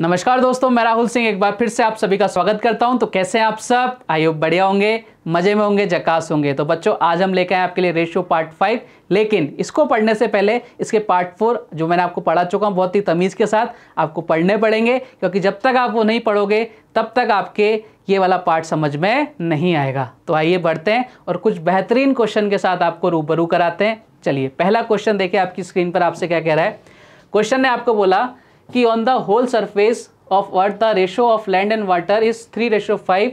नमस्कार दोस्तों मैं राहुल सिंह एक बार फिर से आप सभी का स्वागत करता हूं तो कैसे हैं आप सब आई होप बढ़िया होंगे मजे में होंगे जकास होंगे तो बच्चों आज हम लेके आए आपके लिए रेशियो पार्ट फाइव लेकिन इसको पढ़ने से पहले इसके पार्ट फोर जो मैंने आपको पढ़ा चुका हूँ बहुत ही तमीज़ के साथ आपको पढ़ने पड़ेंगे क्योंकि जब तक आप वो नहीं पढ़ोगे तब तक आपके ये वाला पार्ट समझ में नहीं आएगा तो आइए बढ़ते हैं और कुछ बेहतरीन क्वेश्चन के साथ आपको रूबरू कराते हैं चलिए पहला क्वेश्चन देखिए आपकी स्क्रीन पर आपसे क्या कह रहा है क्वेश्चन ने आपको बोला कि on the whole surface of earth the ratio of land and water is three ratio five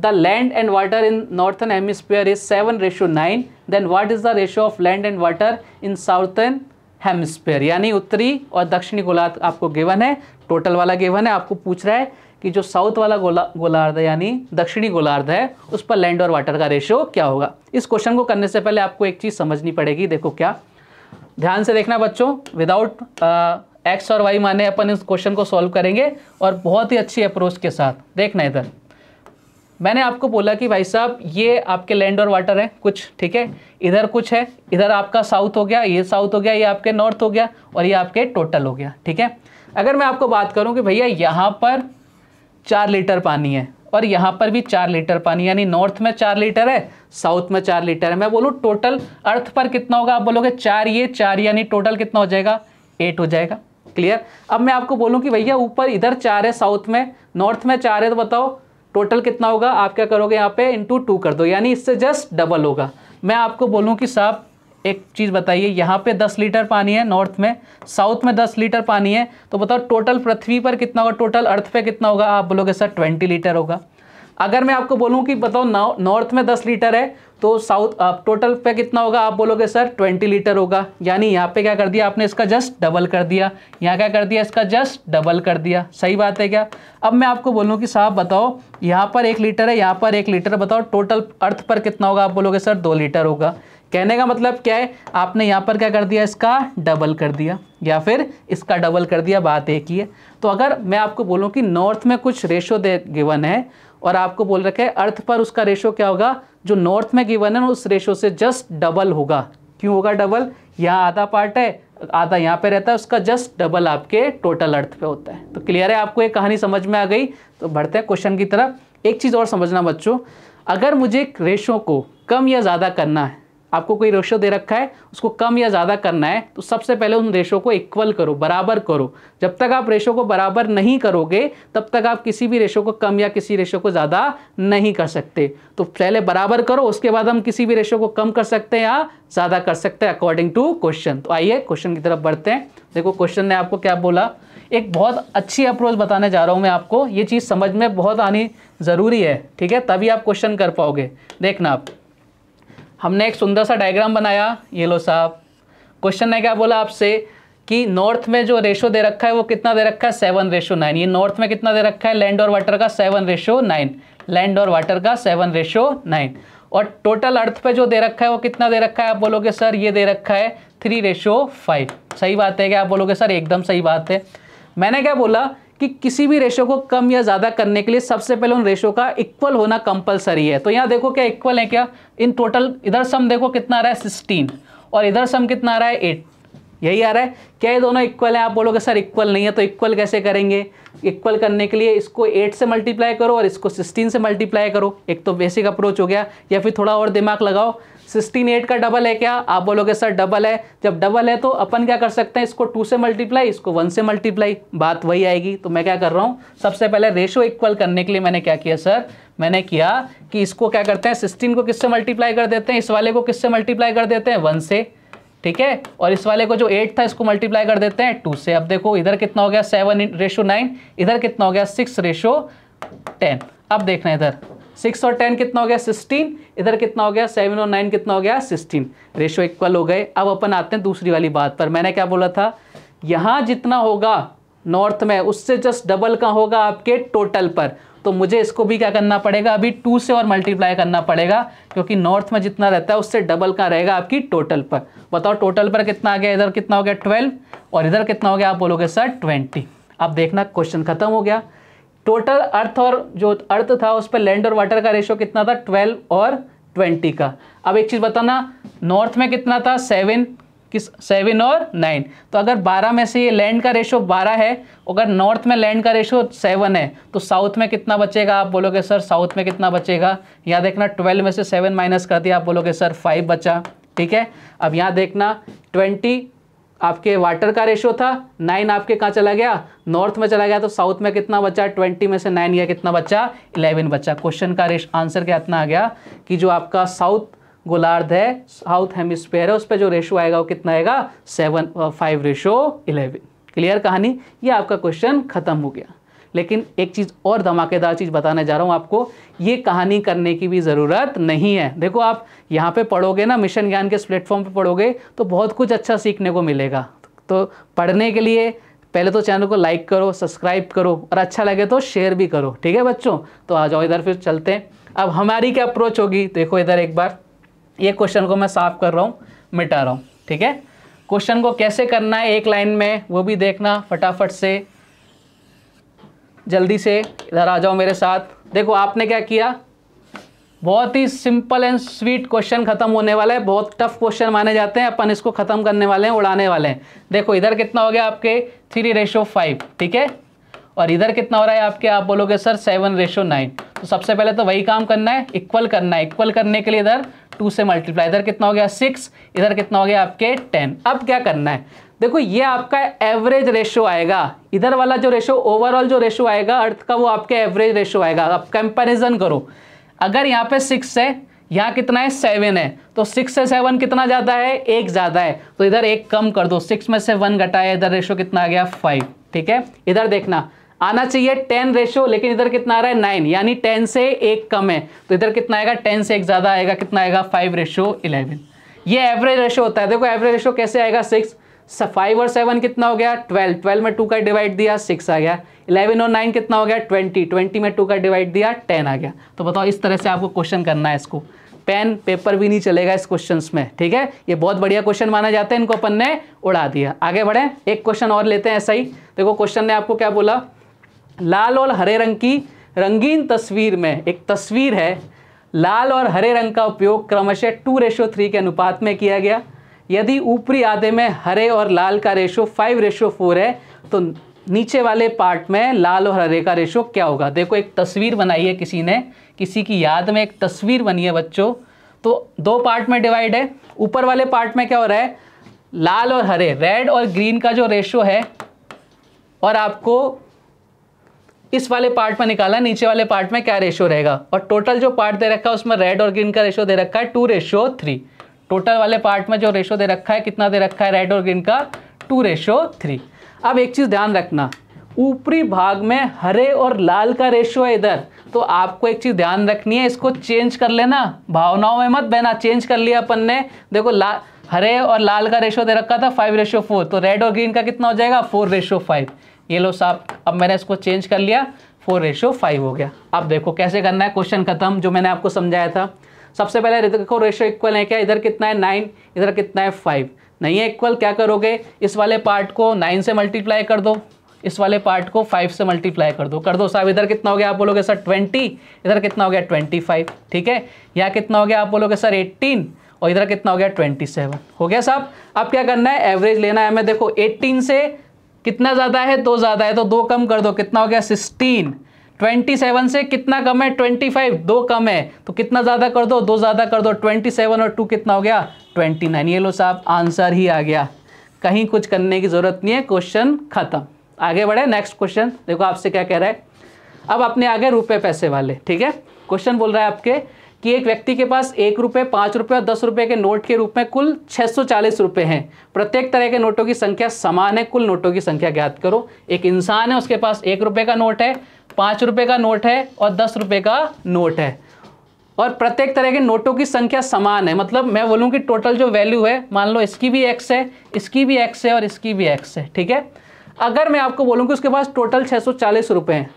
the land and water in northern hemisphere is seven ratio nine then what is the ratio of land and water in southern hemisphere यानी उत्तरी और दक्षिणी गोलार्ध आपको given है total वाला given है आपको पूछ रहा है कि जो साउथ वाला गोला गोलार्ध यानी दक्षिणी गोलार्ध है उस पर लैंड और वाटर का रेशियो क्या होगा इस क्वेश्चन को करने से पहले आपको एक चीज़ समझनी पड़ेगी देखो क्या ध्यान से देखना बच्चों विदाउट एक्स और वाई माने अपन इस क्वेश्चन को सॉल्व करेंगे और बहुत ही अच्छी अप्रोच के साथ देखना इधर मैंने आपको बोला कि भाई साहब ये आपके लैंड और वाटर है कुछ ठीक है इधर कुछ है इधर आपका साउथ हो गया ये साउथ हो गया ये आपके नॉर्थ हो गया और ये आपके टोटल हो गया ठीक है अगर मैं आपको बात करूं कि भैया यहाँ पर चार लीटर पानी है और यहाँ पर भी चार लीटर पानी यानी नॉर्थ में चार लीटर है साउथ में चार लीटर है मैं बोलूँ टोटल अर्थ पर कितना होगा आप बोलोगे चार ये चार यानी टोटल कितना हो जाएगा एट हो जाएगा क्लियर अब मैं आपको बोलूँ कि भैया ऊपर इधर चार है साउथ में नॉर्थ में चार है तो बताओ टोटल कितना होगा आप क्या करोगे यहाँ पे इंटू टू कर दो यानी इससे जस्ट डबल होगा मैं आपको बोलूँ कि साहब एक चीज़ बताइए यहाँ पे 10 लीटर पानी है नॉर्थ में साउथ में 10 लीटर पानी है तो बताओ टोटल पृथ्वी पर कितना होगा टोटल अर्थ पे कितना होगा आप बोलोगे सर 20 लीटर होगा अगर मैं आपको बोलूँ कि बताओ नॉर्थ में दस लीटर है तो साउथ टोटल पे कितना होगा आप बोलोगे सर ट्वेंटी लीटर होगा यानी यहाँ पे क्या कर दिया आपने इसका जस्ट डबल कर दिया यहाँ क्या कर दिया इसका जस्ट डबल कर दिया सही बात है क्या अब मैं आपको बोलूँ कि साहब बताओ यहाँ पर एक लीटर है यहाँ पर एक लीटर बताओ टोटल अर्थ पर कितना होगा आप बोलोगे सर दो लीटर होगा कहने का मतलब क्या है आपने यहाँ पर क्या कर दिया इसका डबल कर दिया या फिर इसका डबल कर दिया बात एक ही है तो अगर मैं आपको बोलूँ कि नॉर्थ में कुछ रेशो दे गिवन है और आपको बोल रखा है अर्थ पर उसका रेशो क्या होगा जो नॉर्थ में गिवन है उस रेशो से जस्ट डबल होगा क्यों होगा डबल यहाँ आधा पार्ट है आधा यहाँ पे रहता है उसका जस्ट डबल आपके टोटल अर्थ पे होता है तो क्लियर है आपको ये कहानी समझ में आ गई तो बढ़ते हैं क्वेश्चन की तरफ एक चीज़ और समझना बच्चों अगर मुझे रेशो को कम या ज़्यादा करना है आपको कोई रेशो दे रखा है उसको कम या ज़्यादा करना है तो सबसे पहले उन रेशो को इक्वल करो बराबर करो जब तक आप रेशो को बराबर नहीं करोगे तब तक आप किसी भी रेशो को कम या किसी रेशो को ज़्यादा नहीं कर सकते तो पहले बराबर करो उसके बाद हम किसी भी रेशो को कम कर सकते हैं या ज़्यादा कर सकते हैं अकॉर्डिंग टू क्वेश्चन तो आइए क्वेश्चन की तरफ बढ़ते हैं देखो क्वेश्चन ने आपको क्या बोला एक बहुत अच्छी अप्रोच बताने जा रहा हूँ मैं आपको ये चीज़ समझ में बहुत आनी ज़रूरी है ठीक है तभी आप क्वेश्चन कर पाओगे देखना आप हमने एक सुंदर सा डायग्राम बनाया ये लो साहब क्वेश्चन ने क्या बोला आपसे कि नॉर्थ में जो रेशो दे रखा है वो कितना दे रखा है सेवन रेशो नाइन ये नॉर्थ में कितना दे रखा है लैंड और वाटर का सेवन रेशो नाइन लैंड और वाटर का सेवन रेशो नाइन और टोटल अर्थ पे जो दे रखा है वो कितना दे रखा है आप बोलोगे सर ये दे रखा है थ्री रेशो फाइव सही बात है क्या आप बोलोगे सर एकदम सही बात है मैंने क्या बोला कि किसी भी रेशो को कम या ज़्यादा करने के लिए सबसे पहले उन रेशो का इक्वल होना कंपलसरी है तो यहाँ देखो क्या इक्वल है क्या इन टोटल इधर सम देखो कितना आ रहा है सिक्सटीन और इधर सम कितना आ रहा है एट यही आ रहा है क्या ये दोनों इक्वल है आप बोलोगे सर इक्वल नहीं है तो इक्वल कैसे करेंगे इक्वल करने के लिए इसको एट से मल्टीप्लाई करो और इसको सिक्सटीन से मल्टीप्लाई करो एक तो बेसिक अप्रोच हो गया या फिर थोड़ा और दिमाग लगाओ सिक्सटीन एट का डबल है क्या आप बोलोगे सर डबल है जब डबल है तो अपन क्या कर सकते हैं इसको टू से मल्टीप्लाई इसको वन से मल्टीप्लाई बात वही आएगी तो मैं क्या कर रहा हूँ सबसे पहले रेशो इक्वल करने के लिए मैंने क्या किया सर मैंने किया कि इसको क्या करते हैं सिक्सटीन को किससे मल्टीप्लाई कर देते हैं इस वाले को किससे मल्टीप्लाई कर देते हैं वन से ठीक है और इस वाले को जो एट था इसको मल्टीप्लाई कर देते हैं टू से अब देखो इधर कितना हो गया सेवन रेशो नाइन इधर कितना हो गया सिक्स रेशो टेन अब देखना इधर सिक्स और टेन कितना हो गया सिक्सटीन इधर कितना हो गया सेवन और नाइन कितना हो गया सिक्सटीन रेशो इक्वल हो गए अब अपन आते हैं दूसरी वाली बात पर मैंने क्या बोला था यहाँ जितना होगा नॉर्थ में उससे जस्ट डबल का होगा आपके टोटल पर तो मुझे इसको भी क्या करना पड़ेगा अभी टू से और मल्टीप्लाई करना पड़ेगा क्योंकि नॉर्थ में जितना रहता है उससे डबल का रहेगा आपकी टोटल पर बताओ टोटल पर कितना आ गया इधर कितना हो गया ट्वेल्व और इधर कितना हो गया आप बोलोगे सर ट्वेंटी अब देखना क्वेश्चन खत्म हो गया टोटल अर्थ और जो अर्थ था उस पर लैंड और वाटर का रेशियो कितना था ट्वेल्व और ट्वेंटी का अब एक चीज़ बताना नॉर्थ में कितना था सेवन किस सेवन और नाइन तो अगर बारह में से ये लैंड का रेशो बारह है अगर नॉर्थ में लैंड का रेशो सेवन है तो साउथ में कितना बचेगा आप बोलोगे सर साउथ में कितना बचेगा यहाँ देखना ट्वेल्व में से सेवन माइनस कर दिया आप बोलोगे सर फाइव बचा ठीक है अब यहाँ देखना ट्वेंटी आपके वाटर का रेशो था नाइन आपके कहाँ चला गया नॉर्थ में चला गया तो साउथ में कितना बचा ट्वेंटी में से नाइन या कितना बचा इलेवन बचा क्वेश्चन का रेश आंसर क्या इतना आ गया कि जो आपका साउथ गोलार्ध है साउथ हेमिस्फेयर है उस पर जो रेशो आएगा वो कितना आएगा seven five ratio eleven clear कहानी ये आपका क्वेश्चन खत्म हो गया लेकिन एक चीज़ और धमाकेदार चीज़ बताने जा रहा हूँ आपको ये कहानी करने की भी ज़रूरत नहीं है देखो आप यहाँ पे पढ़ोगे ना मिशन ज्ञान के इस प्लेटफॉर्म पे पढ़ोगे तो बहुत कुछ अच्छा सीखने को मिलेगा तो पढ़ने के लिए पहले तो चैनल को लाइक करो सब्सक्राइब करो और अच्छा लगे तो शेयर भी करो ठीक है बच्चों तो आ जाओ इधर फिर चलते हैं अब हमारी क्या अप्रोच होगी देखो इधर एक बार ये क्वेश्चन को मैं साफ कर रहा हूँ मिटा रहा हूँ ठीक है क्वेश्चन को कैसे करना है एक लाइन में वो भी देखना फटाफट से जल्दी से इधर आ जाओ मेरे साथ देखो आपने क्या किया बहुत ही सिंपल एंड स्वीट क्वेश्चन खत्म होने वाला है बहुत टफ क्वेश्चन माने जाते हैं अपन इसको ख़त्म करने वाले हैं उड़ाने वाले हैं देखो इधर कितना हो गया आपके थ्री रेशो फाइव ठीक है और इधर कितना हो रहा है आपके आप बोलोगे सर सेवन रेशो नाइन तो सबसे पहले तो वही काम करना है इक्वल करना है इक्वल करने के लिए इधर टू से मल्टीप्लाई इधर कितना हो गया सिक्स इधर कितना हो गया आपके टेन अब क्या करना है देखो ये आपका एवरेज रेशो आएगा इधर वाला जो रेशो ओवरऑल जो रेशो आएगा अर्थ का वो आपके एवरेज रेशो आएगा अब कंपैरिजन करो अगर यहाँ पे सिक्स है यहाँ कितना है सेवन है तो सिक्स से सेवन कितना ज़्यादा है एक ज़्यादा है तो इधर एक कम कर दो सिक्स में से वन घटाया इधर रेशो कितना आ गया फाइव ठीक है इधर देखना आना चाहिए टेन रेशो लेकिन इधर कितना आ रहा है नाइन यानी टेन से एक कम है तो इधर कितना आएगा टेन से एक ज़्यादा आएगा कितना आएगा फाइव रेशो इलेवन ये एवरेज रेशो होता है देखो एवरेज रेशो कैसे आएगा सिक्स फाइव और सेवन कितना हो गया ट्वेल्व ट्वेल्व में टू का डिवाइड दिया सिक्स आ गया इलेवन और नाइन कितना हो गया ट्वेंटी ट्वेंटी में टू का डिवाइड दिया टेन आ गया तो बताओ इस तरह से आपको क्वेश्चन करना है इसको पेन पेपर भी नहीं चलेगा इस क्वेश्चन में ठीक है ये बहुत बढ़िया क्वेश्चन माना जाता है इनको अपन ने उड़ा दिया आगे बढ़े एक क्वेश्चन और लेते हैं ऐसा ही देखो क्वेश्चन ने आपको क्या बोला लाल और हरे रंग की रंगीन तस्वीर में एक तस्वीर है लाल और हरे रंग का उपयोग क्रमशः टू रेशो थ्री के अनुपात में किया गया यदि ऊपरी आधे में हरे और लाल का रेशो फाइव रेशो फोर है तो नीचे वाले पार्ट में लाल और हरे का रेशो क्या होगा देखो एक तस्वीर बनाई है किसी ने किसी की याद में एक तस्वीर बनी है बच्चों तो दो पार्ट में डिवाइड है ऊपर वाले पार्ट में क्या हो रहा है लाल और हरे रेड और ग्रीन का जो रेशो है और आपको इस वाले पार्ट में निकाला नीचे वाले पार्ट में क्या रेशो रहेगा और टोटल जो पार्ट दे रखा है उसमें रेड और ग्रीन का रेशो दे रखा है टू रेशो थ्री टोटल वाले पार्ट में जो रेशो दे रखा है कितना दे रखा है रेड और ग्रीन का टू रेशो थ्री अब एक चीज़ ध्यान रखना ऊपरी भाग में हरे और लाल का रेशो है इधर तो आपको एक चीज़ ध्यान रखनी है इसको चेंज कर लेना भावनाओं में मत बहना चेंज कर लिया अपन ने देखो ला हरे और लाल का रेशो दे रखा था फाइव रेशो फोर तो रेड और ग्रीन का कितना हो जाएगा फोर रेशो फाइव ये लो साहब अब मैंने इसको चेंज कर लिया फोर रेशियो फाइव हो गया अब देखो कैसे करना है क्वेश्चन खत्म जो मैंने आपको समझाया था सबसे पहले देखो रेशियो इक्वल है क्या इधर कितना है नाइन इधर कितना है फाइव नहीं है इक्वल क्या करोगे इस वाले पार्ट को नाइन से मल्टीप्लाई कर दो इस वाले पार्ट को फाइव से मल्टीप्लाई कर दो कर दो साहब इधर कितना हो गया आप बोलोगे सर ट्वेंटी इधर कितना हो गया ट्वेंटी फाइव ठीक है यहाँ कितना हो गया आप बोलोगे सर एट्टीन और इधर कितना हो गया ट्वेंटी सेवन हो गया साहब अब क्या करना है एवरेज लेना है हमें देखो एट्टीन से कितना ज़्यादा है दो तो ज़्यादा है तो दो कम कर दो कितना हो गया सिक्सटीन ट्वेंटी सेवन से कितना कम है ट्वेंटी फाइव दो कम है तो कितना ज़्यादा कर दो दो ज़्यादा कर दो ट्वेंटी सेवन और टू कितना हो गया ट्वेंटी नाइन ये लो साहब आंसर ही आ गया कहीं कुछ करने की ज़रूरत नहीं है क्वेश्चन ख़त्म आगे बढ़े नेक्स्ट क्वेश्चन देखो आपसे क्या कह रहा है अब अपने आगे रुपये पैसे वाले ठीक है क्वेश्चन बोल रहा है आपके कि एक व्यक्ति के पास एक रुपये पाँच रुपये और दस रुपये के नोट के रूप में कुल छः सौ चालीस रुपये हैं प्रत्येक तरह के नोटों की संख्या समान है कुल नोटों की संख्या ज्ञात करो एक इंसान है उसके पास एक रुपये का नोट है पाँच रुपये का नोट है और दस रुपये का नोट है और प्रत्येक तरह के नोटों की संख्या समान है मतलब मैं बोलूँ कि टोटल जो वैल्यू है मान लो इसकी भी एक्स है इसकी भी एक्स है और इसकी भी एक्स है ठीक है अगर मैं आपको बोलूँ कि उसके पास टोटल छः सौ चालीस रुपये हैं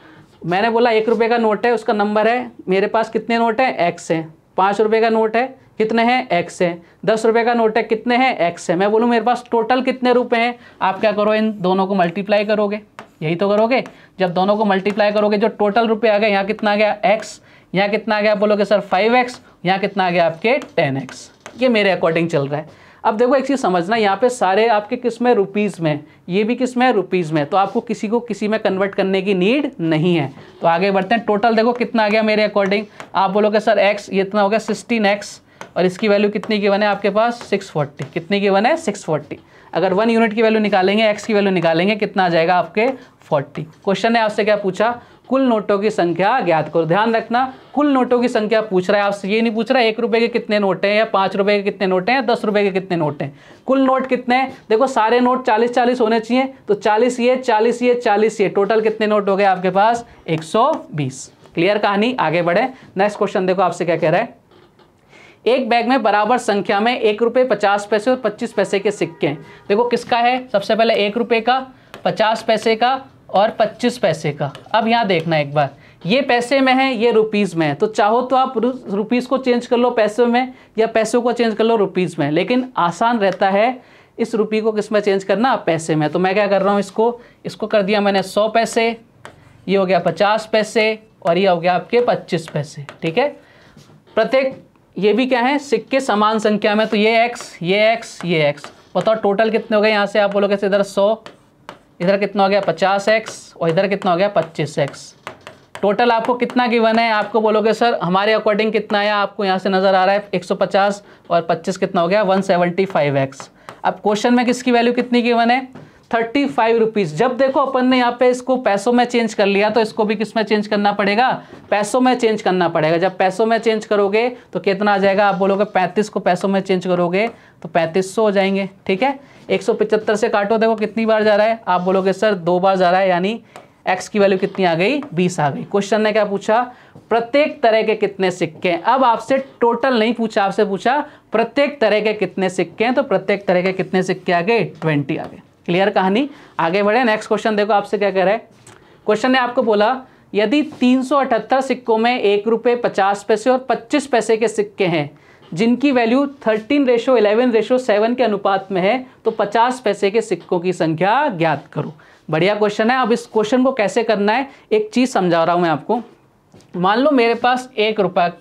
मैंने बोला एक रुपये का नोट है उसका नंबर है मेरे पास कितने नोट हैं एक्स हैं पाँच रुपये का नोट है कितने हैं एक्स है दस रुपये का नोट है कितने हैं एक्स है मैं बोलूँ मेरे पास टोटल कितने रुपए हैं आप क्या करो इन दोनों को मल्टीप्लाई करोगे यही तो करोगे जब दोनों को मल्टीप्लाई करोगे जो टोटल रुपये आ गए यहाँ कितना आ गया एक्स यहाँ कितना आ गया आप बोलोगे सर फाइव एक्स यहाँ कितना आ गया आपके टेन एक्स ये मेरे अकॉर्डिंग चल रहा है अब देखो एक चीज़ समझना यहाँ पे सारे आपके किस में रुपीज़ में ये भी किस में रुपीज़ में तो आपको किसी को किसी में कन्वर्ट करने की नीड नहीं है तो आगे बढ़ते हैं टोटल देखो कितना आ गया मेरे अकॉर्डिंग आप बोलोगे सर एक्स ये इतना हो गया सिक्सटीन एक्स और इसकी वैल्यू कितनी की बने आपके पास सिक्स फोर्टी कितनी की बने सिक्स फोर्टी अगर वन यूनिट की वैल्यू निकालेंगे एक्स की वैल्यू निकालेंगे कितना आ जाएगा आपके फोर्टी क्वेश्चन ने आपसे क्या पूछा कुल नोटों की संख्या ज्ञात करो ध्यान रखना कुल नोटों की संख्या पूछ रहा है आपसे ये नहीं पूछ रहा है एक रुपए के कितने नोट हैं या पांच रुपए के कितने नोट हैं या दस रुपए के कितने नोट हैं कुल नोट कितने हैं देखो सारे नोट चालीस चालीस होने चाहिए तो चालीस ये चालीस ये चालीस ये टोटल कितने नोट हो गए आपके पास एक क्लियर कहानी आगे बढ़े नेक्स्ट क्वेश्चन देखो आपसे क्या कह रहा है एक बैग में बराबर संख्या में एक रुपये पचास पैसे और पच्चीस पैसे के सिक्के हैं देखो किसका है सबसे पहले एक रुपये का पचास पैसे का और पच्चीस पैसे का अब यहाँ देखना एक बार ये पैसे में है ये रुपीज़ में है तो चाहो तो आप रुपीज़ को चेंज कर लो पैसे में या पैसों को चेंज कर लो रुपीज़ में लेकिन आसान रहता है इस रुपी को किस में चेंज करना पैसे में तो मैं क्या कर रहा हूँ इसको इसको कर दिया मैंने सौ पैसे ये हो गया पचास पैसे और ये हो गया आपके पच्चीस पैसे ठीक है प्रत्येक ये भी क्या है सिक्के समान संख्या में तो ये एक्स ये एक्स ये एक्स बताओ टोटल कितने हो गए यहाँ से आप बोलोगे इधर सौ इधर कितना हो गया पचास एक्स और इधर कितना हो गया पच्चीस एक्स टोटल आपको कितना गिवन है आपको बोलोगे सर हमारे अकॉर्डिंग कितना आया आपको यहाँ से नज़र आ रहा है 150 और 25 कितना हो गया वन अब क्वेश्चन में किसकी वैल्यू कितनी गिवन है थर्टी फाइव रुपीज़ जब देखो अपन ने यहाँ पे इसको पैसों में चेंज कर लिया तो इसको भी किस में चेंज करना पड़ेगा पैसों में चेंज करना पड़ेगा जब पैसों में चेंज करोगे तो कितना आ जाएगा आप बोलोगे पैंतीस को पैसों में चेंज करोगे तो पैंतीस सौ हो जाएंगे ठीक है एक सौ से काटो देखो कितनी बार जा रहा है आप बोलोगे सर दो बार जा रहा है यानी एक्स की वैल्यू कितनी आ गई बीस आ गई क्वेश्चन ने क्या पूछा प्रत्येक तरह के कितने सिक्के हैं अब आपसे टोटल नहीं पूछा आपसे पूछा प्रत्येक तरह के कितने सिक्के हैं तो प्रत्येक तरह के कितने सिक्के आ गए ट्वेंटी आ गए क्लियर कहानी आगे बढ़े नेक्स्ट क्वेश्चन देखो आपसे क्या कह रहे क्वेश्चन ने आपको बोला यदि 378 सिक्कों में एक रुपये पचास पैसे और 25 पैसे के सिक्के हैं जिनकी वैल्यू 13 रेशो 11 रेशो 7 के अनुपात में है तो 50 पैसे के सिक्कों की संख्या ज्ञात करो बढ़िया क्वेश्चन है अब इस क्वेश्चन को कैसे करना है एक चीज़ समझा रहा हूँ मैं आपको मान लो मेरे पास एक रुपये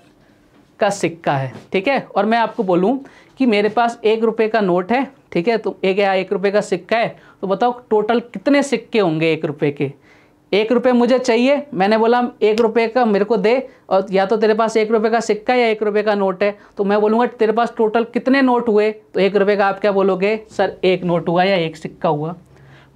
का सिक्का है ठीक है और मैं आपको बोलूँ कि मेरे पास एक रुपये का नोट है ठीक है तो एक या एक रुपये का सिक्का है तो बताओ टोटल कितने सिक्के होंगे एक रुपये के एक रुपये मुझे चाहिए मैंने बोला एक रुपये का मेरे को दे और या तो तेरे पास एक रुपये का सिक्का या एक रुपये का नोट है तो मैं बोलूँगा तेरे पास टोटल कितने नोट हुए तो एक रुपये का आप क्या बोलोगे सर एक नोट हुआ या एक सिक्का हुआ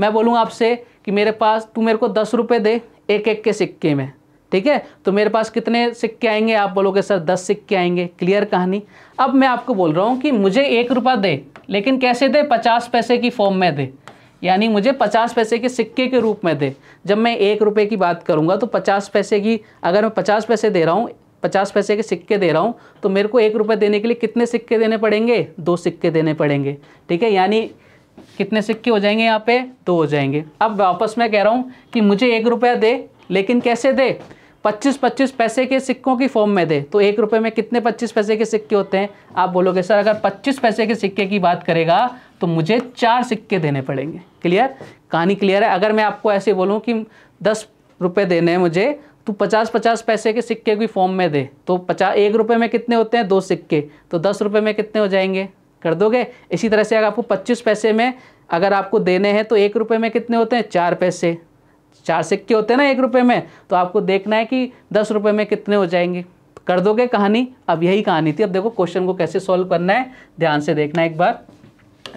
मैं बोलूँगा आपसे कि मेरे पास तू मेरे को दस रुपये दे एक एक के सिक्के में ठीक है तो मेरे पास कितने सिक्के आएंगे आप बोलोगे सर दस सिक्के आएंगे क्लियर कहानी अब मैं आपको बोल रहा हूँ कि मुझे एक रुपया दे लेकिन कैसे दे पचास पैसे की फॉर्म में दे यानी मुझे पचास पैसे के सिक्के के रूप में दे जब मैं एक रुपये की बात करूँगा तो पचास पैसे की अगर मैं पचास पैसे दे रहा हूँ पचास पैसे के सिक्के दे रहा हूँ तो मेरे को एक रुपये देने के लिए कितने सिक्के देने पड़ेंगे दो सिक्के देने पड़ेंगे ठीक है यानी कितने सिक्के हो जाएंगे यहाँ पे दो हो जाएंगे अब वापस मैं कह रहा हूँ कि मुझे एक रुपया दे लेकिन कैसे दे 25-25 पैसे के सिक्कों की फॉर्म में दे तो एक रुपए में कितने 25 पैसे के सिक्के होते हैं आप बोलोगे सर अगर 25 पैसे के सिक्के की बात करेगा तो मुझे चार सिक्के देने पड़ेंगे क्लियर कहानी क्लियर है अगर मैं आपको ऐसे बोलूँ कि दस रुपये देने हैं मुझे तो पचास पचास पैसे के सिक्के की फॉर्म में दे तो पचास एक रुपये में कितने होते हैं दो सिक्के तो दस रुपये में कितने हो जाएंगे कर दोगे इसी तरह से अगर आपको पच्चीस पैसे में अगर आपको देने हैं तो एक रुपये में कितने होते हैं चार पैसे चार सिक्के होते हैं ना एक रुपये में तो आपको देखना है कि दस रुपये में कितने हो जाएंगे कर दोगे कहानी अब यही कहानी थी अब देखो क्वेश्चन को कैसे सॉल्व करना है ध्यान से देखना एक बार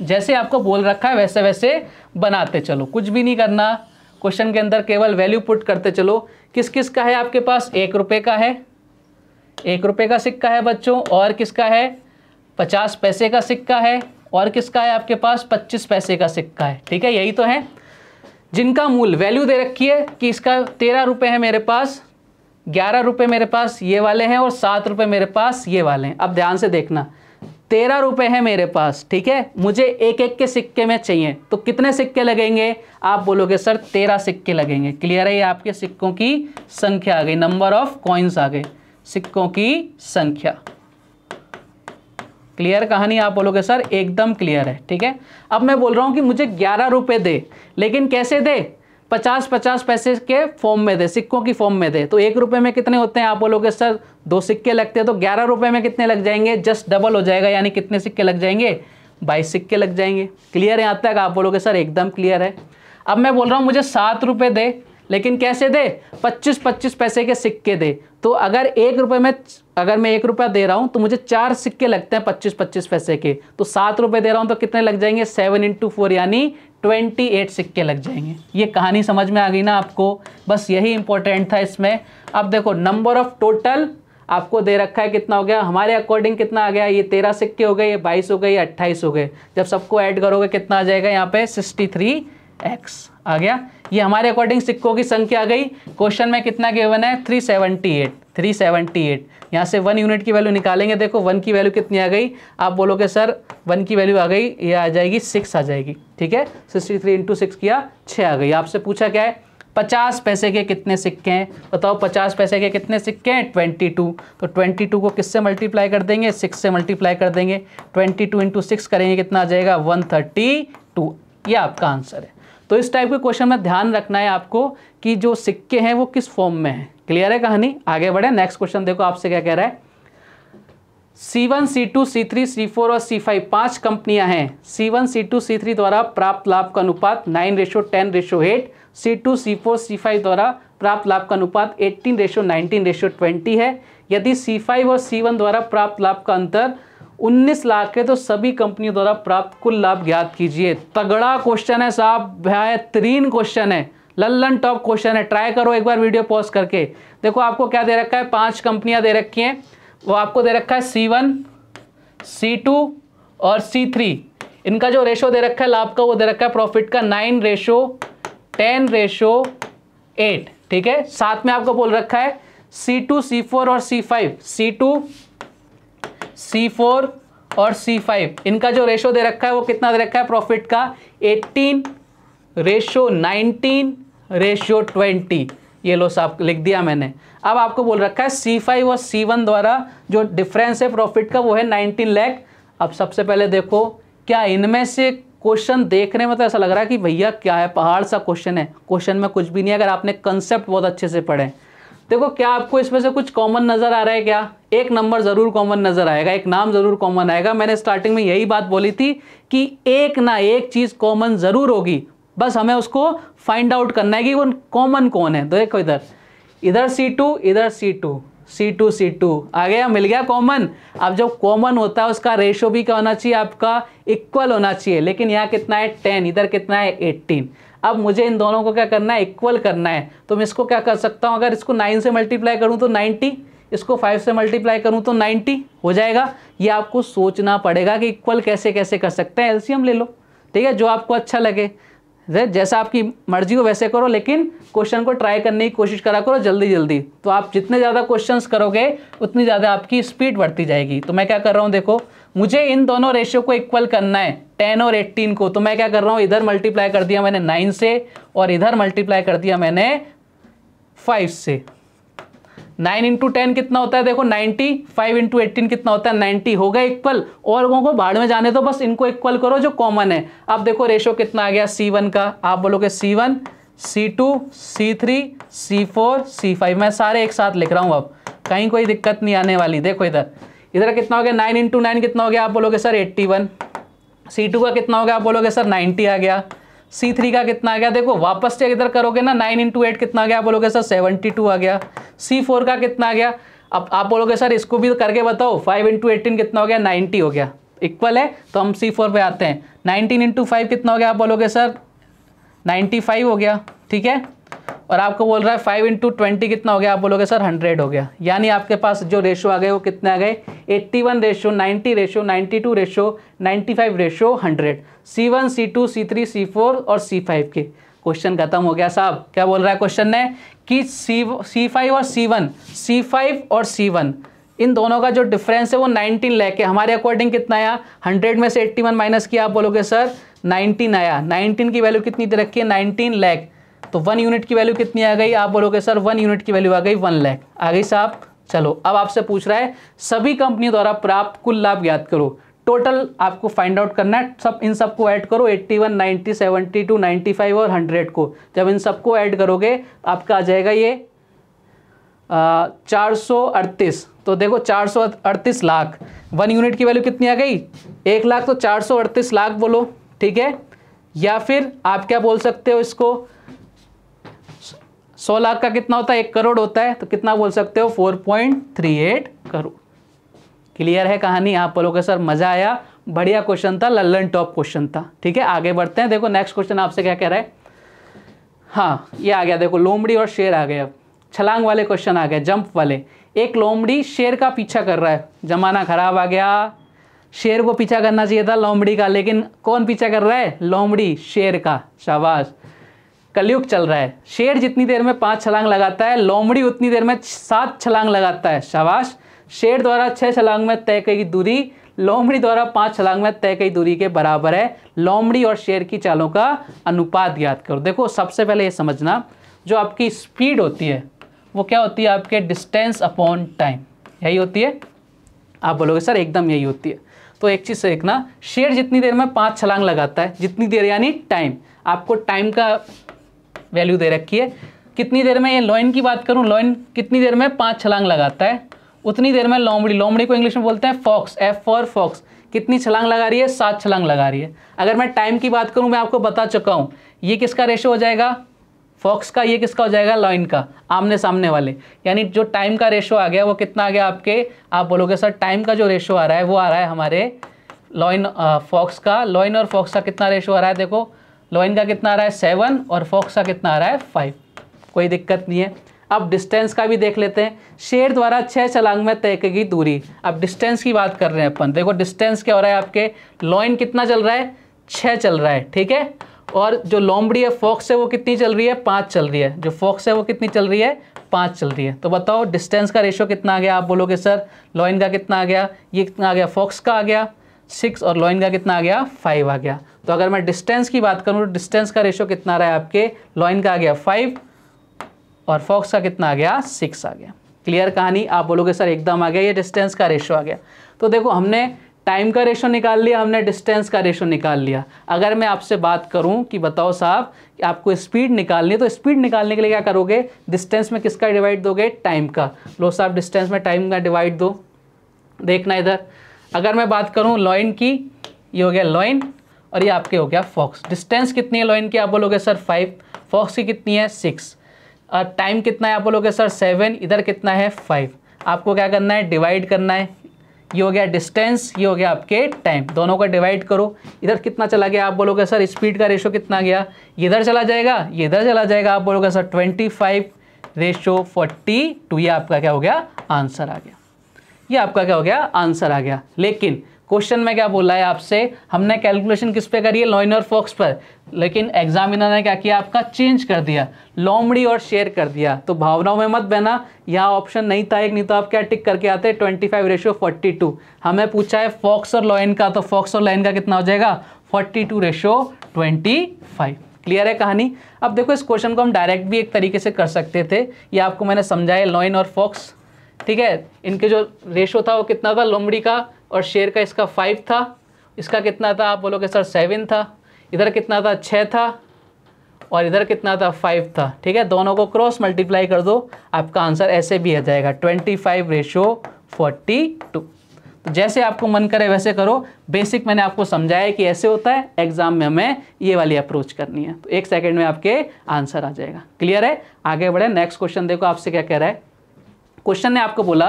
जैसे आपको बोल रखा है वैसे वैसे बनाते चलो कुछ भी नहीं करना क्वेश्चन के अंदर केवल वैल्यू पुट करते चलो किस किस का है आपके पास एक रुपये का है एक रुपये का सिक्का है बच्चों और किसका है पचास पैसे का सिक्का है और किसका है आपके पास पच्चीस पैसे का सिक्का है ठीक है यही तो है जिनका मूल वैल्यू दे रखी है कि इसका तेरह रुपये है मेरे पास ग्यारह रुपये मेरे पास ये वाले हैं और सात रुपये मेरे पास ये वाले हैं अब ध्यान से देखना तेरह रुपये है मेरे पास ठीक है मुझे एक एक के सिक्के में चाहिए तो कितने सिक्के लगेंगे आप बोलोगे सर तेरह सिक्के लगेंगे क्लियर है ये आपके सिक्कों की संख्या आ गई नंबर ऑफ कॉइन्स आ गए सिक्कों की संख्या क्लियर कहानी आप बोलोगे सर एकदम क्लियर है ठीक है अब मैं बोल रहा हूँ कि मुझे ग्यारह रुपये दे लेकिन कैसे दे पचास पचास पैसे के फॉर्म में दे सिक्कों की फॉर्म में दे तो एक रुपये में कितने होते हैं आप बोलोगे सर दो सिक्के लगते हैं तो ग्यारह रुपये में कितने लग जाएंगे जस्ट डबल हो जाएगा यानी कितने सिक्के लग जाएंगे बाईस सिक्के लग जाएंगे क्लियर है यहाँ तक आप बोलोगे सर एकदम क्लियर है अब मैं बोल रहा हूँ मुझे सात रुपये दे लेकिन कैसे दे पच्चीस पच्चीस पैसे के सिक्के दे तो अगर एक रुपये में अगर मैं एक रुपया दे रहा हूँ तो मुझे चार सिक्के लगते हैं पच्चीस पच्चीस पैसे के तो सात रुपये दे रहा हूँ तो कितने लग जाएंगे सेवन इंटू फोर यानी ट्वेंटी एट सिक्के लग जाएंगे ये कहानी समझ में आ गई ना आपको बस यही इंपॉर्टेंट था इसमें अब देखो नंबर ऑफ टोटल आपको दे रखा है कितना हो गया हमारे अकॉर्डिंग कितना आ गया ये तेरह सिक्के हो गए ये बाईस हो गए ये अट्ठाईस हो गए जब सबको ऐड करोगे कितना आ जाएगा यहाँ पे सिक्सटी थ्री एक्स आ गया ये हमारे अकॉर्डिंग सिक्कों की संख्या आ गई क्वेश्चन में कितना वन है 378 378 यहाँ से वन यूनिट की वैल्यू निकालेंगे देखो वन की वैल्यू कितनी आ गई आप बोलोगे सर वन की वैल्यू आ गई ये आ जाएगी सिक्स आ जाएगी ठीक है सिक्सटी थ्री इंटू सिक्स किया छः आ गई आपसे पूछा क्या है पचास पैसे के कितने सिक्के हैं बताओ पचास पैसे के कितने सिक्के हैं ट्वेंटी टू तो ट्वेंटी टू को किससे मल्टीप्लाई कर देंगे सिक्स से मल्टीप्लाई कर देंगे ट्वेंटी टू इंटू सिक्स करेंगे कितना आ जाएगा वन थर्टी टू ये आपका आंसर है तो इस टाइप के क्वेश्चन में ध्यान रखना है आपको कि जो सिक्के हैं वो किस फॉर्म में है क्लियर है कहानी आगे बढ़े नेक्स्ट क्वेश्चन देखो आपसे क्या कह रहा है C1, C2, C3, C4 और C5 पांच कंपनियां हैं C one C two C three द्वारा प्राप्त लाभ का अनुपात nine ratio ten ratio eight C two C four C five द्वारा प्राप्त लाभ का अनुपात eighteen ratio nineteen ratio twenty है यदि C5 और सी वन द्वारा प्राप्त लाभ का अंतर 19 लाख के तो सभी कंपनियों द्वारा प्राप्त कुल लाभ ज्ञात कीजिए तगड़ा क्वेश्चन है साहब बेहतरीन क्वेश्चन है लल्लन टॉप क्वेश्चन है ट्राई करो एक बार वीडियो पॉज करके देखो आपको क्या दे रखा है पांच कंपनियां दे रखी हैं वो आपको दे रखा है सी वन सी टू और सी थ्री इनका जो रेशो दे रखा है लाभ का वो दे रखा है प्रॉफिट का nine ratio ten ratio eight ठीक है साथ में आपको बोल रखा है सी टू सी फोर और C five C to C4 और C5 इनका जो रेशो दे रखा है वो कितना दे रखा है प्रॉफिट का 18 रेशो 19 रेशियो 20 ये लो साहब लिख दिया मैंने अब आपको बोल रखा है C5 और C1 द्वारा जो डिफरेंस है प्रॉफिट का वो है 19 लैख अब सबसे पहले देखो क्या इनमें से क्वेश्चन देखने में तो ऐसा लग रहा है कि भैया क्या है पहाड़ सा क्वेश्चन है क्वेश्चन में कुछ भी नहीं है अगर आपने कंसेप्ट बहुत अच्छे से पढ़े देखो क्या आपको इसमें से कुछ कॉमन नज़र आ रहा है क्या एक नंबर ज़रूर कॉमन नज़र आएगा एक नाम ज़रूर कॉमन आएगा मैंने स्टार्टिंग में यही बात बोली थी कि एक ना एक चीज़ कॉमन ज़रूर होगी बस हमें उसको फाइंड आउट करना है कि वो कॉमन कौन है तो देखो इधर इधर सी टू इधर C two C two C two आ गया मिल गया कॉमन अब जब कॉमन होता है उसका रेशो भी क्या होना चाहिए आपका इक्वल होना चाहिए लेकिन यहाँ कितना है टेन इधर कितना है एट्टीन अब मुझे इन दोनों को क्या करना है इक्वल करना है तो मैं इसको क्या कर सकता हूँ अगर इसको नाइन से मल्टीप्लाई करूँ तो नाइन्टी इसको फाइव से मल्टीप्लाई करूँ तो नाइन्टी हो जाएगा ये आपको सोचना पड़ेगा कि इक्वल कैसे कैसे कर सकते हैं एल्सियम ले लो ठीक है जो आपको अच्छा लगे जैसा आपकी मर्जी हो वैसे करो लेकिन क्वेश्चन को ट्राई करने की कोशिश करा करो जल्दी जल्दी तो आप जितने ज़्यादा क्वेश्चंस करोगे उतनी ज़्यादा आपकी स्पीड बढ़ती जाएगी तो मैं क्या कर रहा हूँ देखो मुझे इन दोनों रेशियो को इक्वल करना है टेन और एट्टीन को तो मैं क्या कर रहा हूँ इधर मल्टीप्लाई कर दिया मैंने नाइन से और इधर मल्टीप्लाई कर दिया मैंने फाइव से नाइन इंटू टेन कितना होता है देखो नाइन्टी फाइव इंटू एटीन कितना होता है नाइन्टी हो गया इक्वल और लोगों को भाड़ में जाने दो बस इनको इक्वल करो जो कॉमन है अब देखो रेशो कितना आ गया सी वन का आप बोलोगे C one C two C three C four C five मैं सारे एक साथ लिख रहा हूँ अब कहीं कोई दिक्कत नहीं आने वाली देखो इधर इधर कितना हो गया नाइन इंटू नाइन कितना हो गया आप बोलोगे sir eighty one C two का कितना हो गया आप बोलोगे सर नाइन्टी आ गया सी थ्री का कितना आ गया देखो वापस से इधर करोगे ना नाइन इंटू एट कितना आ गया आप बोलोगे सर सेवेंटी टू आ गया सी फोर का कितना आ गया अब आप बोलोगे सर इसको भी करके बताओ फाइव इंटू एटीन कितना हो गया नाइन्टी हो गया इक्वल है तो हम सी फोर पर आते हैं नाइनटीन इंटू फाइव कितना हो गया आप बोलोगे सर नाइन्टी फाइव हो गया ठीक है और आपको बोल रहा है फाइव इंटू ट्वेंटी कितना हो गया आप बोलोगे सर हंड्रेड हो गया यानी आपके पास जो रेशो आ गए वो कितने आ गए eighty one ratio ninety ratio ninety two ratio ninety five ratio hundred C one C two C three C four और सी फाइव के क्वेश्चन खत्म हो गया साहब क्या बोल रहा है क्वेश्चन ने कि सी सी फाइव और सी वन सी फाइव और सी वन इन दोनों का जो डिफरेंस है वो नाइनटीन लैक है हमारे अकॉर्डिंग कितना आया हंड्रेड में से वन माइनस किया आप बोलोगे सर नाइनटीन आया नाइनटीन की वैल्यू कितनी दे रखी है नाइनटीन लैख तो वन यूनिट की वैल्यू कितनी आ गई आप बोलोगे सर वन यूनिट की वैल्यू आ गई वन लैख आ गई साहब चलो अब आपसे पूछ रहा है सभी कंपनी द्वारा प्राप्त कुल लाभ ज्ञात करो टोटल आपको फाइंड आउट करना है सब इन सबको ऐड करो 81, 90, 72, 95 और 100 को जब इन सबको ऐड करोगे आपका आ जाएगा ये चार सौ अड़तीस तो देखो चार सौ अड़तीस लाख वन यूनिट की वैल्यू कितनी आ गई एक लाख तो चार सौ अड़तीस लाख बोलो ठीक है या फिर आप क्या बोल सकते हो इसको सौ लाख का कितना होता है एक करोड़ होता है तो कितना बोल सकते हो four point three eight crore clear है कहानी आप हाँ, बोलो के सर मज़ा आया बढ़िया क्वेश्चन था लल्लन टॉप क्वेश्चन था ठीक है आगे बढ़ते हैं देखो नेक्स्ट क्वेश्चन आपसे क्या कह रहा है हाँ ये आ गया देखो लोमड़ी और शेर आ गए अब छलांग वाले क्वेश्चन आ गए जंप वाले एक लोमड़ी शेर का पीछा कर रहा है जमाना खराब आ गया शेर को पीछा करना चाहिए था लोमड़ी का लेकिन कौन पीछा कर रहा है लोमड़ी शेर का शाबाश कलयुग चल रहा है शेर जितनी देर में पांच छलांग लगाता है लोमड़ी उतनी देर में सात छलांग लगाता है शाबाश शेर द्वारा छह छलांग में तय की दूरी लोमड़ी द्वारा पांच छलांग में तय की दूरी के बराबर है लोमड़ी और शेर की चालों का अनुपात याद करो देखो सबसे पहले ये समझना जो आपकी स्पीड होती है वो क्या होती है आपके डिस्टेंस अपॉन टाइम यही होती है आप बोलोगे सर एकदम यही होती है तो एक चीज़ से देखना शेर जितनी देर में पांच छलांग लगाता है जितनी देर यानी टाइम आपको टाइम का वैल्यू दे रखी है कितनी देर में ये लॉइन की बात करूँ लॉइन कितनी देर में पाँच छलांग लगाता है उतनी देर में लोमड़ी लोमड़ी को इंग्लिश में बोलते हैं फॉक्स एफ फॉर फॉक्स कितनी छलांग लगा रही है सात छलांग लगा रही है अगर मैं टाइम की बात करूँ मैं आपको बता चुका हूँ ये किसका रेशो हो जाएगा फॉक्स का ये किसका हो जाएगा लॉइन का आमने सामने वाले यानी जो टाइम का रेशो आ गया वो कितना आ गया आपके आप बोलोगे सर टाइम का जो रेशो आ रहा है वो आ रहा है हमारे लॉइन फॉक्स का लॉइन और फॉक्स का कितना रेशो आ रहा है देखो लोइन का कितना आ रहा है सेवन और फॉक्स का कितना आ रहा है फाइव कोई दिक्कत नहीं है अब डिस्टेंस का भी देख लेते हैं शेर द्वारा छः छलांग में तय की दूरी अब डिस्टेंस की बात कर रहे हैं अपन देखो डिस्टेंस क्या हो रहा है आपके लॉइन कितना चल रहा है छः चल रहा है ठीक है और जो लोमड़ी है फॉक्स है वो कितनी चल रही है पाँच चल रही है जो फॉक्स है वो कितनी चल रही है पाँच चल रही है तो बताओ डिस्टेंस का रेशियो कितना आ गया आप बोलोगे सर लॉइन का कितना आ गया ये कितना आ गया फॉक्स का आ गया सिक्स और लॉइन का कितना आ गया फाइव आ गया तो अगर मैं डिस्टेंस की बात करूँ तो डिस्टेंस का रेशो कितना रहा है आपके लॉइन का आ गया फाइव और फॉक्स का कितना आ गया सिक्स आ गया क्लियर कहानी आप बोलोगे सर एकदम आ गया ये डिस्टेंस का रेशो आ गया तो देखो हमने टाइम का रेशो निकाल लिया हमने डिस्टेंस का रेशो निकाल लिया अगर मैं आपसे बात करूं कि बताओ साहब कि आपको स्पीड निकालनी है तो स्पीड निकालने के लिए क्या करोगे डिस्टेंस में किसका डिवाइड दोगे टाइम का लो साहब डिस्टेंस में टाइम का डिवाइड दो देखना इधर अगर मैं बात करूँ लॉइन की ये हो गया लॉइन और ये आपके हो गया फॉक्स डिस्टेंस कितनी है लॉइन की आप बोलोगे सर फाइव फॉक्स की कितनी है सिक्स और टाइम कितना है आप बोलोगे सर सेवन इधर कितना है फाइव आपको क्या करना है डिवाइड करना है ये हो गया डिस्टेंस ये हो गया आपके टाइम दोनों का डिवाइड करो इधर कितना चला गया आप बोलोगे सर स्पीड का रेशो कितना गया इधर चला जाएगा ये इधर चला जाएगा आप बोलोगे sir twenty five ratio forty two ये आपका क्या हो गया आंसर आ गया ये आपका क्या हो गया आंसर आ गया लेकिन क्वेश्चन में क्या बोला है आपसे हमने कैलकुलेशन किस पे करी है लॉइन और फॉक्स पर लेकिन एग्जामिनर ने क्या किया आपका चेंज कर दिया लोमड़ी और शेयर कर दिया तो भावनाओं में मत बहना यहाँ ऑप्शन नहीं था एक नहीं तो आप क्या टिक करके आते twenty five ratio forty two हमें पूछा है फॉक्स और लॉइन का तो फॉक्स और लॉइन का कितना हो जाएगा forty two ratio twenty five clear है कहानी अब देखो इस क्वेश्चन को हम डायरेक्ट भी एक तरीके से कर सकते थे ये आपको मैंने समझाया लॉइन और फॉक्स ठीक है इनके जो रेशो था वो कितना था लोमड़ी का और शेर का इसका फाइव था इसका कितना था आप बोलोगे सर सेवन था इधर कितना था छः था और इधर कितना था फाइव था ठीक है दोनों को क्रॉस मल्टीप्लाई कर दो आपका आंसर ऐसे भी आ जाएगा twenty five ratio forty two तो जैसे आपको मन करे वैसे करो बेसिक मैंने आपको समझाया कि ऐसे होता है एग्जाम में हमें ये वाली अप्रोच करनी है तो एक सेकेंड में आपके आंसर आ जाएगा क्लियर है आगे बढ़े नेक्स्ट क्वेश्चन देखो आपसे क्या कह रहा है क्वेश्चन ने आपको बोला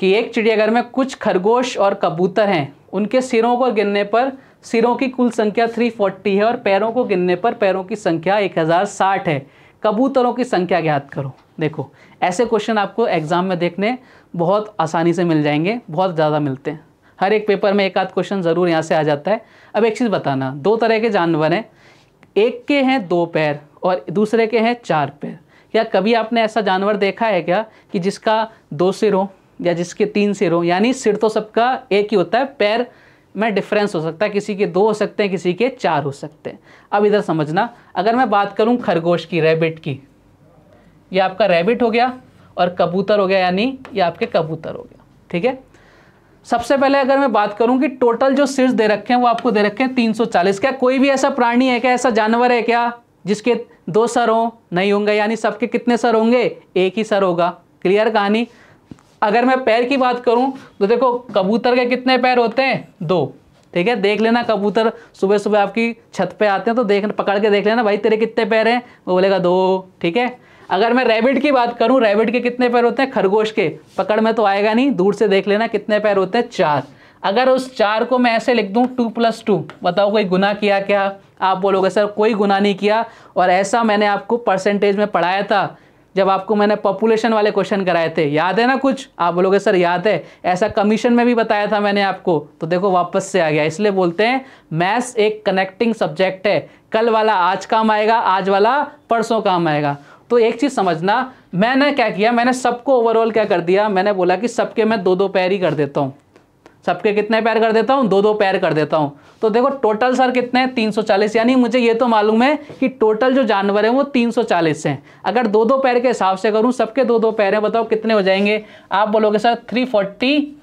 कि एक चिड़ियाघर में कुछ खरगोश और कबूतर हैं उनके सिरों को गिनने पर सिरों की कुल संख्या 340 है और पैरों को गिनने पर पैरों की संख्या 1060 है कबूतरों की संख्या ज्ञात करो देखो ऐसे क्वेश्चन आपको एग्ज़ाम में देखने बहुत आसानी से मिल जाएंगे बहुत ज़्यादा मिलते हैं हर एक पेपर में एक आध क्वेश्चन ज़रूर यहाँ से आ जाता है अब एक चीज़ बताना दो तरह के जानवर हैं एक के हैं दो पैर और दूसरे के हैं चार पैर या कभी आपने ऐसा जानवर देखा है क्या कि जिसका दो सिर हो या जिसके तीन सिर हो यानी सिर तो सबका एक ही होता है पैर में डिफरेंस हो सकता है किसी के दो हो सकते हैं किसी के चार हो सकते हैं अब इधर समझना अगर मैं बात करूं खरगोश की रैबिट की ये आपका रैबिट हो गया और कबूतर हो गया यानी ये आपके कबूतर हो गया ठीक है सबसे पहले अगर मैं बात करूं कि टोटल जो सिर्स दे रखे हैं वो आपको दे रखे हैं 340 क्या कोई भी ऐसा प्राणी है क्या ऐसा जानवर है क्या जिसके दो सर हों नहीं होंगे यानी सबके कितने सर होंगे एक ही सर होगा क्लियर कहानी अगर मैं पैर की बात करूं तो देखो कबूतर के कितने पैर होते हैं दो ठीक है देख लेना कबूतर सुबह सुबह आपकी छत पे आते हैं तो देख पकड़ के देख लेना भाई तेरे कितने पैर हैं वो बोलेगा दो ठीक है अगर मैं रैबिट की बात करूं रैबिट के कितने पैर होते हैं खरगोश के पकड़ में तो आएगा नहीं दूर से देख लेना कितने पैर होते हैं चार अगर उस चार को मैं ऐसे लिख दूँ टू प्लस टू बताओ कोई गुना किया क्या आप बोलोगे सर कोई गुना नहीं किया और ऐसा मैंने आपको परसेंटेज में पढ़ाया था जब आपको मैंने पॉपुलेशन वाले क्वेश्चन कराए थे याद है ना कुछ आप बोलोगे सर याद है ऐसा कमीशन में भी बताया था मैंने आपको तो देखो वापस से आ गया इसलिए बोलते हैं मैथ्स एक कनेक्टिंग सब्जेक्ट है कल वाला आज काम आएगा आज वाला परसों काम आएगा तो एक चीज़ समझना मैंने क्या किया मैंने सबको ओवरऑल क्या कर दिया मैंने बोला कि सबके मैं दो दो पैर ही कर देता हूँ सबके कितने पैर कर देता हूँ दो दो पैर कर देता हूँ तो देखो टोटल सर कितने हैं 340 यानी मुझे ये तो मालूम है कि टोटल जो जानवर हैं वो 340 हैं अगर दो दो पैर के हिसाब से करूँ सबके दो दो पैर हैं बताओ कितने हो जाएंगे आप बोलोगे सर 340 फोर्टी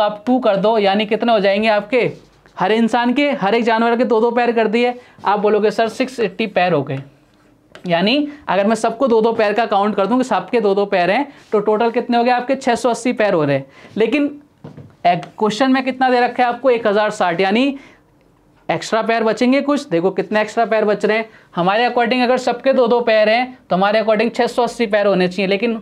आप टू कर दो यानी कितने हो जाएंगे आपके हर इंसान के हर एक जानवर के दो दो पैर कर दिए आप बोलोगे सर सिक्स पैर हो गए यानी अगर मैं सबको दो दो पैर का काउंट कर दूं कि सबके दो दो पैर हैं तो टोटल कितने हो गए आपके 680 पैर हो रहे हैं लेकिन क्वेश्चन में कितना दे रखा है आपको एक हज़ार साठ यानी एक्स्ट्रा पैर बचेंगे कुछ देखो कितने एक्स्ट्रा पैर बच रहे हैं हमारे अकॉर्डिंग अगर सबके दो दो पैर हैं तो हमारे अकॉर्डिंग 680 पैर होने चाहिए लेकिन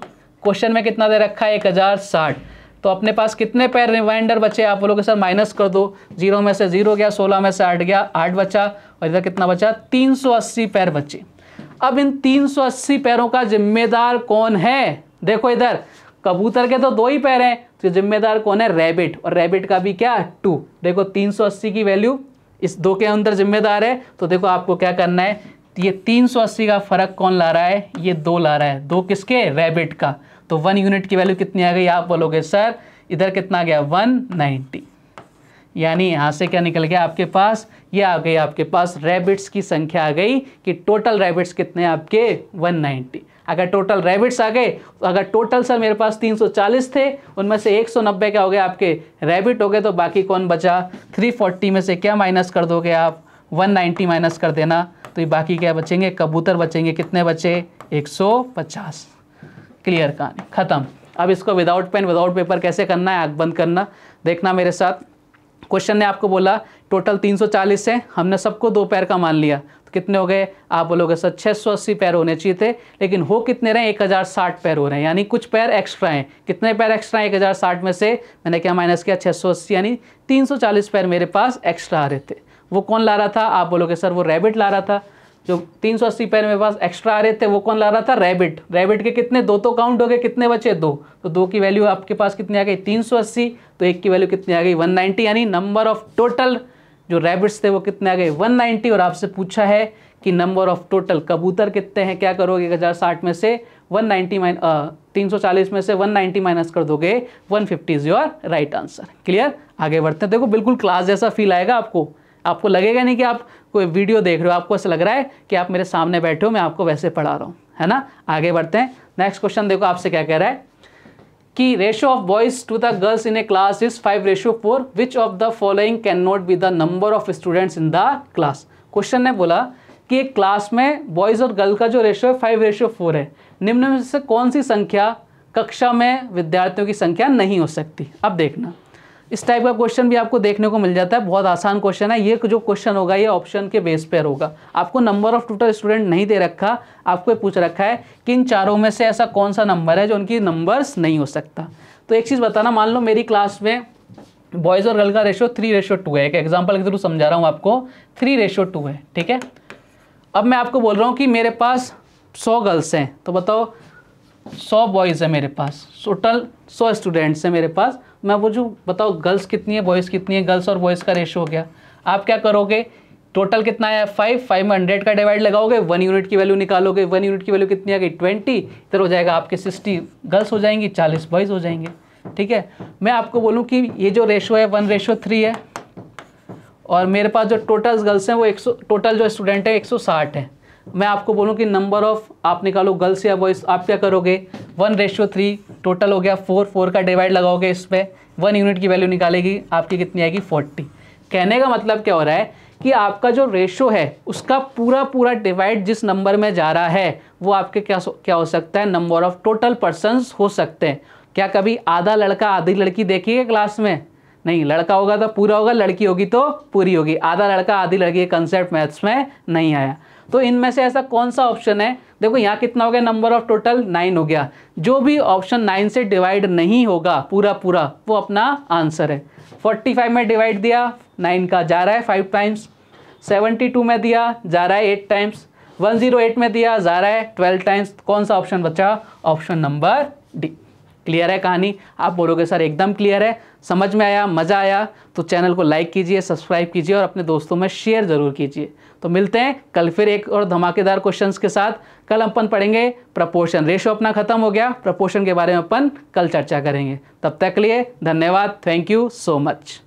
क्वेश्चन में कितना दे रखा है एक हज़ार साठ तो अपने पास कितने पैर रिमाइंडर बचे आप लोग सर माइनस कर दो जीरो में से जीरो गया सोलह में से आठ गया आठ बचा और इधर कितना बचा तीन सौ अस्सी पैर बचे अब इन तीन सौ अस्सी पैरों का जिम्मेदार कौन है देखो इधर कबूतर के तो दो ही पैर हैं तो जिम्मेदार कौन है रैबिट और रैबिट का भी क्या टू देखो 380 की वैल्यू इस दो के अंदर जिम्मेदार है तो देखो आपको क्या करना है ये 380 का फर्क कौन ला रहा है ये दो ला रहा है दो किसके रैबिट का तो वन यूनिट की वैल्यू कितनी आ गई आप बोलोगे सर इधर कितना गया वन नाइन्टी यानी यहाँ से क्या निकल गया आपके पास ये आ गई आपके पास रैबिट्स की संख्या आ गई कि टोटल रैबिट्स कितने आपके 190 अगर टोटल रैबिट्स आ गए अगर टोटल सर मेरे पास 340 थे उनमें से 190 क्या हो गए आपके रैबिट हो गए तो बाकी कौन बचा 340 में से क्या माइनस कर दोगे आप 190 माइनस कर देना तो ये बाकी क्या बचेंगे कबूतर बचेंगे कितने बचे एक क्लियर कहानी ख़त्म अब इसको विदाउट पेन विदाउट पेपर कैसे करना है आग बंद करना देखना मेरे साथ क्वेश्चन ने आपको बोला टोटल 340 है हमने सबको दो पैर का मान लिया तो कितने हो गए आप बोलोगे सर छः सौ अस्सी पैर होने चाहिए थे लेकिन हो कितने रहे एक हज़ार साठ पैर हो रहे हैं यानी कुछ पैर एक्स्ट्रा हैं कितने पैर एक्स्ट्रा हैं एक हज़ार साठ में से मैंने क्या माइनस किया छः सौ अस्सी यानी तीन सौ चालीस पैर मेरे पास एक्स्ट्रा आ रहे थे वो कौन ला रहा था आप बोलोगे सर वो रैबिट ला रहा था जो तीन सौ अस्सी पैर मेरे पास एक्स्ट्रा आ रहे थे वो कौन ला रहा था रैबिट रैबिट के कितने दो तो काउंट हो गए कितने बचे दो तो दो की वैल्यू आपके पास कितनी आ गई तीन सौ अस्सी तो एक की वैल्यू कितनी आ गई वन नाइन्टी यानी नंबर ऑफ टोटल जो रैबिट्स थे वो कितने आ गए वन नाइन्टी और आपसे पूछा है कि नंबर ऑफ टोटल कबूतर कितने हैं क्या करोगे एक हज़ार साठ में से वन नाइन्टी माइन तीन सौ चालीस में से वन नाइन्टी माइनस कर दोगे one fifty is your right answer clear आगे बढ़ते हैं देखो बिल्कुल क्लास जैसा फील आएगा आपको आपको लगेगा नहीं कि आप कोई वीडियो देख रहे हो आपको ऐसा लग रहा है कि आप मेरे सामने बैठे हो मैं आपको वैसे पढ़ा रहा हूँ है ना आगे बढ़ते हैं नेक्स्ट क्वेश्चन देखो आपसे क्या कह रहा है कि ratio of boys to the girls in a class is five ratio four which of the following can not be the number of students in the class question ने बोला कि एक क्लास में बॉयज़ और गर्ल का जो ratio है five ratio four है निम्न में से कौन सी संख्या कक्षा में विद्यार्थियों की संख्या नहीं हो सकती अब देखना इस टाइप का क्वेश्चन भी आपको देखने को मिल जाता है बहुत आसान क्वेश्चन है ये जो क्वेश्चन होगा ये ऑप्शन के बेस पर होगा आपको नंबर ऑफ टोटल स्टूडेंट नहीं दे रखा आपको पूछ रखा है कि इन चारों में से ऐसा कौन सा नंबर है जो उनकी नंबर्स नहीं हो सकता तो एक चीज़ बताना मान लो मेरी क्लास में बॉयज़ और गर्ल का रेशो थ्री रेशो टू है एक एग्जाम्पल के थ्रू समझा रहा हूँ आपको थ्री रेशो टू है ठीक है अब मैं आपको बोल रहा हूँ कि मेरे पास सौ गर्ल्स हैं तो बताओ सौ बॉयज़ है मेरे पास टोटल सौ स्टूडेंट्स हैं मेरे पास मैं वो जो बताओ गर्ल्स कितनी है बॉयज़ कितनी है गर्ल्स और बॉयज़ का रेशो हो गया आप क्या करोगे टोटल कितना है फाइव फाइव में हंड्रेड का डिवाइड लगाओगे वन यूनिट की वैल्यू निकालोगे वन यूनिट की वैल्यू कितनी आ गई ट्वेंटी इधर हो जाएगा आपके सिक्सटी गर्ल्स हो जाएंगी चालीस बॉयज़ हो जाएंगे ठीक है मैं आपको बोलूँ कि ये जो रेशो है वन रेशो थ्री है और मेरे पास जो टोटल गर्ल्स हैं वो एक सौ टोटल जो स्टूडेंट है एक सौ साठ है मैं आपको बोलूँ कि नंबर ऑफ आप निकालो गर्ल्स या बॉयज़ आप क्या करोगे वन रेशियो थ्री टोटल हो गया फोर फोर का डिवाइड लगाओगे इस पर वन यूनिट की वैल्यू निकालेगी आपकी कितनी आएगी फोर्टी कहने का मतलब क्या हो रहा है कि आपका जो रेशो है उसका पूरा पूरा डिवाइड जिस नंबर में जा रहा है वो आपके क्या क्या हो सकता है नंबर ऑफ़ टोटल पर्सनस हो सकते हैं क्या कभी आधा लड़का आधी लड़की देखी है क्लास में नहीं लड़का होगा तो पूरा होगा लड़की होगी तो पूरी होगी आधा लड़का आधी लड़की कंसेप्ट मैथ्स में नहीं आया तो इनमें से ऐसा कौन सा ऑप्शन है देखो यहाँ कितना हो गया नंबर ऑफ टोटल नाइन हो गया जो भी ऑप्शन नाइन से डिवाइड नहीं होगा पूरा पूरा वो अपना आंसर है फोर्टी फाइव में डिवाइड दिया नाइन का जा रहा है फाइव टाइम्स सेवेंटी टू में दिया जा रहा है eight times one zero eight में दिया जा रहा है ट्वेल्व टाइम्स कौन सा ऑप्शन बचा ऑप्शन नंबर डी क्लियर है कहानी आप बोलोगे सर एकदम क्लियर है समझ में आया मज़ा आया तो चैनल को लाइक कीजिए सब्सक्राइब कीजिए और अपने दोस्तों में शेयर ज़रूर कीजिए तो मिलते हैं कल फिर एक और धमाकेदार क्वेश्चंस के साथ कल अपन पढ़ेंगे प्रपोर्शन रेशो अपना खत्म हो गया प्रपोर्शन के बारे में अपन कल चर्चा करेंगे तब तक लिए धन्यवाद थैंक यू सो मच